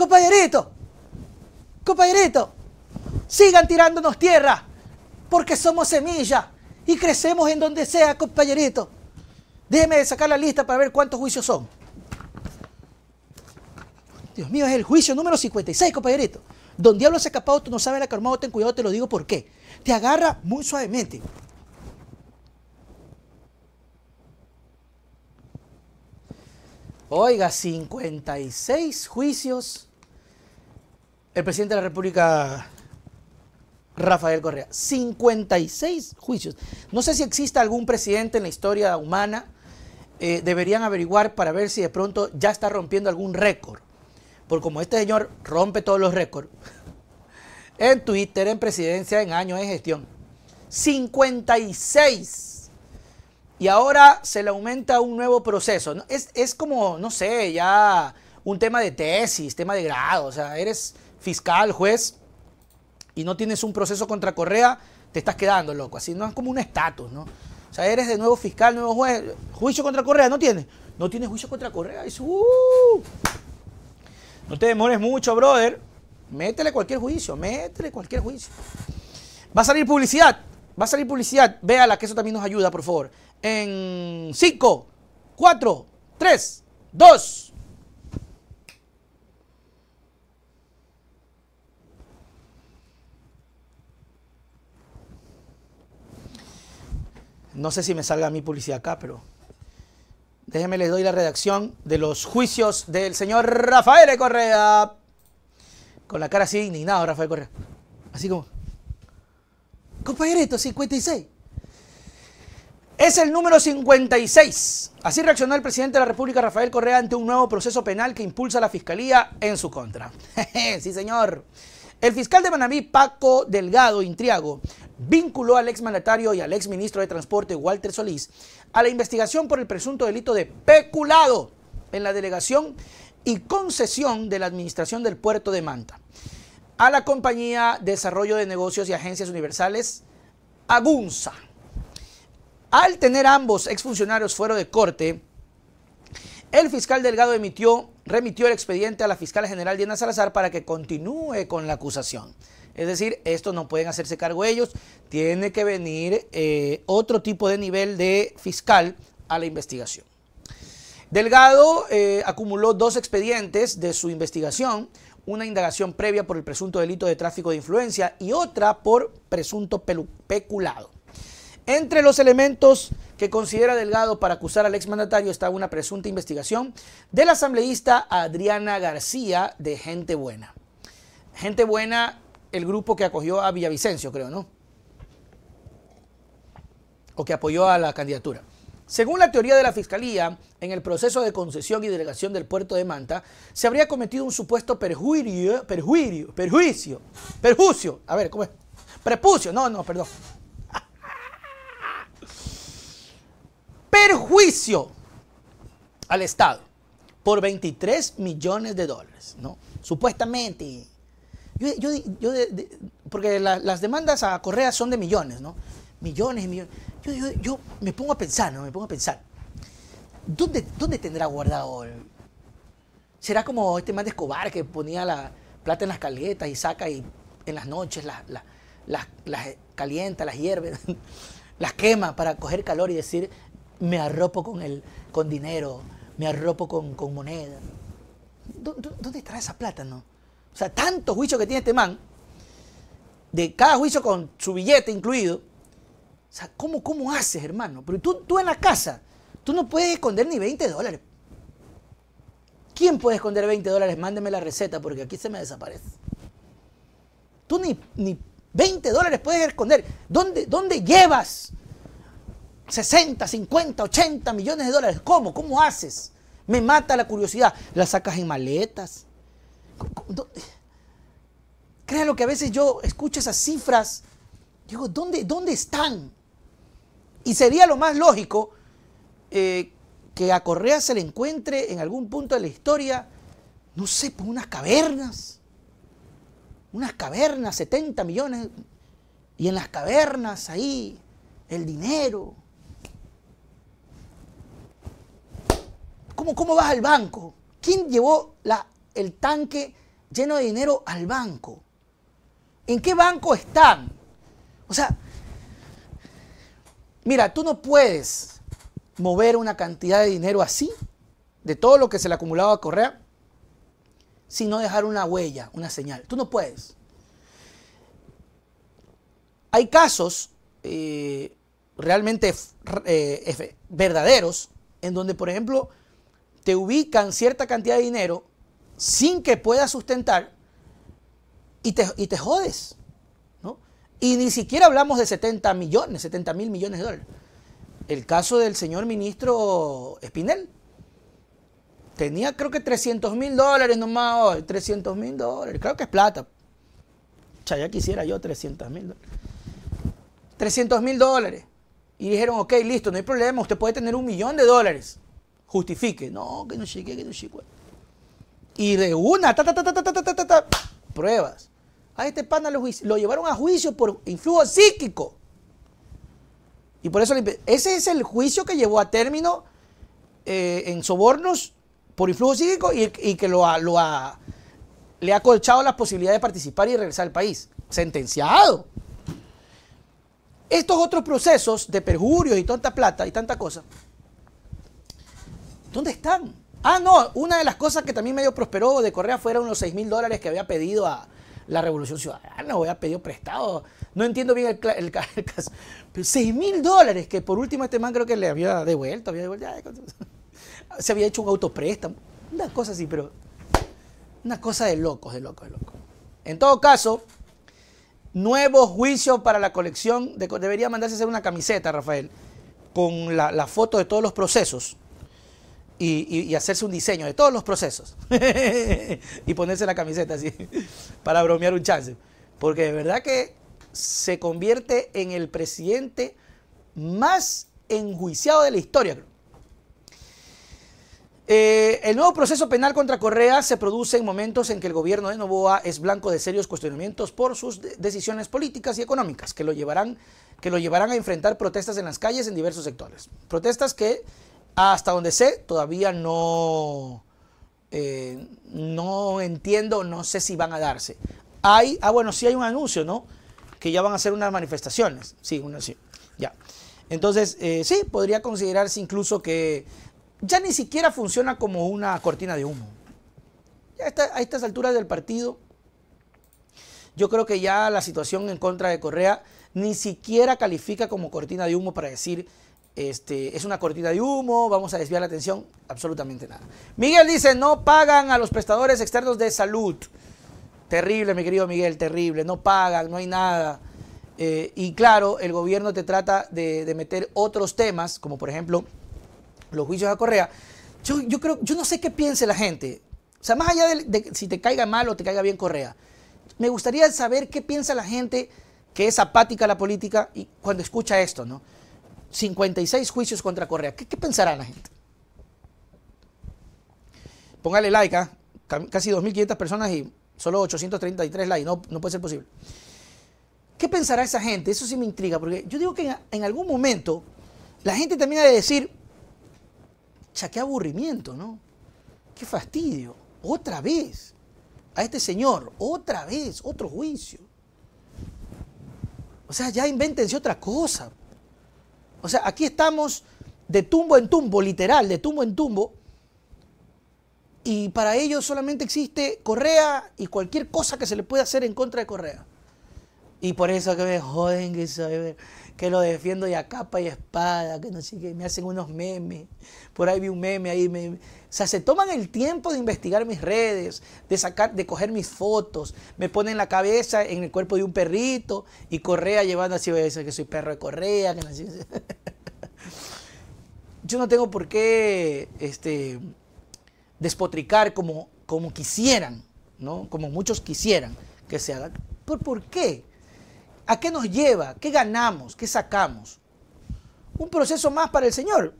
Compañerito, compañerito, sigan tirándonos tierra, porque somos semilla y crecemos en donde sea, compañerito. Déjeme sacar la lista para ver cuántos juicios son. Dios mío, es el juicio número 56, compañerito. Don diablo se escapado, tú no sabes la que ten cuidado, te lo digo por qué. Te agarra muy suavemente. Oiga, 56 juicios el presidente de la República, Rafael Correa. 56 juicios. No sé si existe algún presidente en la historia humana. Eh, deberían averiguar para ver si de pronto ya está rompiendo algún récord. Porque como este señor rompe todos los récords, en Twitter, en presidencia, en años, de gestión. 56. Y ahora se le aumenta un nuevo proceso. Es, es como, no sé, ya un tema de tesis, tema de grado. O sea, eres fiscal, juez, y no tienes un proceso contra Correa, te estás quedando, loco. Así no es como un estatus, ¿no? O sea, eres de nuevo fiscal, nuevo juez. Juicio contra Correa, no tienes. No tienes juicio contra Correa. Uh". no te demores mucho, brother. Métele cualquier juicio, métele cualquier juicio. Va a salir publicidad. Va a salir publicidad. Véala, que eso también nos ayuda, por favor. En 5, 4, 3, 2. No sé si me salga mi publicidad acá, pero déjenme les doy la redacción de los juicios del señor Rafael Correa. Con la cara así indignado, Rafael Correa. Así como. Compañerito, 56. Es el número 56. Así reaccionó el presidente de la República, Rafael Correa, ante un nuevo proceso penal que impulsa la fiscalía en su contra. sí, señor. El fiscal de Manaví, Paco Delgado Intriago, vinculó al mandatario y al ex ministro de Transporte Walter Solís a la investigación por el presunto delito de peculado en la delegación y concesión de la administración del puerto de Manta a la compañía Desarrollo de Negocios y Agencias Universales, Agunza. Al tener ambos exfuncionarios fuera de corte, el fiscal Delgado emitió, remitió el expediente a la fiscal general Diana Salazar para que continúe con la acusación. Es decir, esto no pueden hacerse cargo ellos, tiene que venir eh, otro tipo de nivel de fiscal a la investigación. Delgado eh, acumuló dos expedientes de su investigación, una indagación previa por el presunto delito de tráfico de influencia y otra por presunto peculado. Entre los elementos que considera Delgado para acusar al exmandatario está una presunta investigación del asambleísta Adriana García de Gente Buena. Gente Buena el grupo que acogió a Villavicencio, creo, ¿no? O que apoyó a la candidatura. Según la teoría de la Fiscalía, en el proceso de concesión y delegación del puerto de Manta, se habría cometido un supuesto perjuicio, perjuicio, perjuicio, perjuicio, a ver, ¿cómo es? Prepucio, no, no, perdón. Perjuicio al Estado por 23 millones de dólares, ¿no? Supuestamente yo, yo, yo porque las demandas a Correa son de millones, ¿no? Millones y millones. Yo, yo, yo me pongo a pensar, ¿no? Me pongo a pensar. ¿Dónde, dónde tendrá guardado? ¿Será como este man de Escobar que ponía la plata en las calguetas y saca y en las noches las, calienta, las hierve, las quema para coger calor y decir, me arropo con, el, con dinero, me arropo con, moneda? ¿Dónde, ¿Dónde estará esa plata, no? O sea, tantos juicios que tiene este man, de cada juicio con su billete incluido. O sea, ¿cómo, cómo haces, hermano? Pero tú, tú en la casa, tú no puedes esconder ni 20 dólares. ¿Quién puede esconder 20 dólares? Mándeme la receta porque aquí se me desaparece. Tú ni, 20 dólares puedes esconder. ¿Dónde, ¿Dónde llevas 60, 50, 80 millones de dólares? ¿Cómo? ¿Cómo haces? Me mata la curiosidad. La sacas en maletas, lo que a veces yo escucho esas cifras, digo, ¿dónde, dónde están? Y sería lo más lógico eh, que a Correa se le encuentre en algún punto de la historia, no sé, por unas cavernas. Unas cavernas, 70 millones. Y en las cavernas ahí, el dinero. ¿Cómo, cómo vas al banco? ¿Quién llevó la el tanque lleno de dinero al banco. ¿En qué banco están? O sea, mira, tú no puedes mover una cantidad de dinero así, de todo lo que se le acumulaba a Correa, sin no dejar una huella, una señal. Tú no puedes. Hay casos eh, realmente eh, verdaderos en donde, por ejemplo, te ubican cierta cantidad de dinero sin que pueda sustentar y te, y te jodes. ¿no? Y ni siquiera hablamos de 70 millones, 70 mil millones de dólares. El caso del señor ministro Espinel. Tenía creo que 300 mil dólares nomás 300 mil dólares, creo que es plata. sea, ya quisiera yo 300 mil dólares. 300 mil dólares. Y dijeron, ok, listo, no hay problema, usted puede tener un millón de dólares. Justifique. No, que no llegue, que no llegue. Y de una, pruebas. A este pana lo, llevaron a juicio por influjo psíquico. Y por eso ese es el juicio que llevó a término eh, en sobornos por influjo psíquico y, que lo, le ha colchado las posibilidades de participar y regresar al país. Sentenciado. Estos otros procesos de perjurio y tanta plata y tanta cosa, ¿dónde están? Ah, no, una de las cosas que también medio prosperó de Correa fueron los 6 mil dólares que había pedido a la Revolución Ciudadana, había pedido prestado. No entiendo bien el, caso. Pero 6 mil dólares, que por último este man creo que le había devuelto, se había hecho un autopréstamo, una cosa así, pero una cosa de locos, de locos, de locos. En todo caso, nuevo juicio para la colección, de, debería mandarse a hacer una camiseta, Rafael, con la foto de todos los procesos y, hacerse un diseño de todos los procesos y ponerse la camiseta así para bromear un chance. Porque de verdad que se convierte en el presidente más enjuiciado de la historia. Eh, el nuevo proceso penal contra Correa se produce en momentos en que el gobierno de Novoa es blanco de serios cuestionamientos por sus decisiones políticas y económicas que lo llevarán, que lo llevarán a enfrentar protestas en las calles en diversos sectores. Protestas que hasta donde sé, todavía no, eh, no entiendo, no sé si van a darse. Hay, ah, bueno, sí hay un anuncio, ¿no? Que ya van a hacer unas manifestaciones. Sí, una, sí ya. Entonces, eh, sí, podría considerarse incluso que ya ni siquiera funciona como una cortina de humo. a estas alturas del partido, yo creo que ya la situación en contra de Correa ni siquiera califica como cortina de humo para decir este, es una cortina de humo, vamos a desviar la atención, absolutamente nada. Miguel dice, no pagan a los prestadores externos de salud. Terrible, mi querido Miguel, terrible, no pagan, no hay nada. Eh, y claro, el gobierno te trata de, meter otros temas, como por ejemplo los juicios a Correa. Yo, yo, creo, yo no sé qué piense la gente. O sea, más allá de, si te caiga mal o te caiga bien Correa, me gustaría saber qué piensa la gente que es apática a la política y cuando escucha esto, ¿no? 56 juicios contra Correa. ¿Qué, qué pensará la gente? Póngale like, ¿ah? casi 2.500 personas y solo 833 likes. No, no puede ser posible. ¿Qué pensará esa gente? Eso sí me intriga, porque yo digo que en, algún momento la gente termina de decir, ya qué aburrimiento, ¿no? Qué fastidio. Otra vez. A este señor, otra vez, otro juicio. O sea, ya invéntense otra cosa. O sea, aquí estamos de tumbo en tumbo, literal, de tumbo en tumbo. Y para ellos solamente existe Correa y cualquier cosa que se le pueda hacer en contra de Correa. Y por eso que me joden que, lo defiendo y a capa y espada, que no sé qué, me hacen unos memes. Por ahí vi un meme ahí. Me, o sea, se toman el tiempo de investigar mis redes, de sacar, de coger mis fotos. Me ponen la cabeza en el cuerpo de un perrito y correa llevando así, que soy perro de correa, que no sé Yo no tengo por qué este, despotricar como, como quisieran, ¿no? Como muchos quisieran que se hagan ¿Por, ¿Por qué? ¿A qué nos lleva? ¿Qué ganamos? ¿Qué sacamos? Un proceso más para el Señor.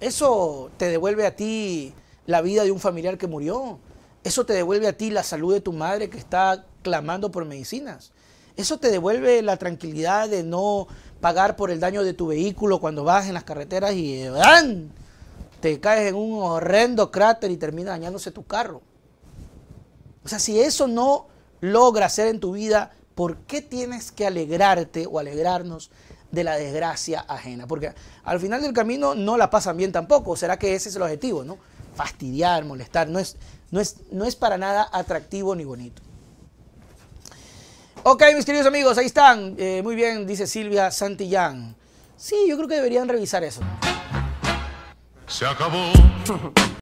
Eso te devuelve a ti la vida de un familiar que murió. Eso te devuelve a ti la salud de tu madre que está clamando por medicinas. Eso te devuelve la tranquilidad de no pagar por el daño de tu vehículo cuando vas en las carreteras y ¡ah! te caes en un horrendo cráter y termina dañándose tu carro. O sea, si eso no logra hacer en tu vida ¿Por qué tienes que alegrarte o alegrarnos de la desgracia ajena? Porque al final del camino no la pasan bien tampoco. ¿Será que ese es el objetivo, no? Fastidiar, molestar. No es, no es, no es para nada atractivo ni bonito. Ok, mis queridos amigos, ahí están. Eh, muy bien, dice Silvia Santillán. Sí, yo creo que deberían revisar eso. Se acabó.